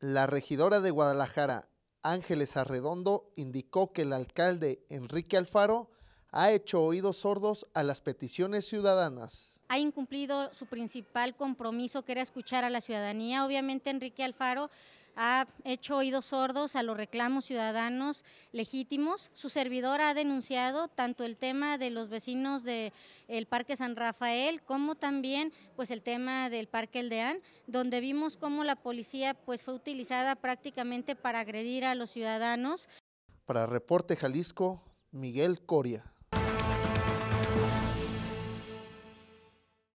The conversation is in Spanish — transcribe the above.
La regidora de Guadalajara, Ángeles Arredondo, indicó que el alcalde Enrique Alfaro ha hecho oídos sordos a las peticiones ciudadanas. Ha incumplido su principal compromiso que era escuchar a la ciudadanía. Obviamente Enrique Alfaro ha hecho oídos sordos a los reclamos ciudadanos legítimos. Su servidor ha denunciado tanto el tema de los vecinos del Parque San Rafael como también pues el tema del Parque Eldeán, donde vimos cómo la policía pues fue utilizada prácticamente para agredir a los ciudadanos. Para Reporte Jalisco, Miguel Coria.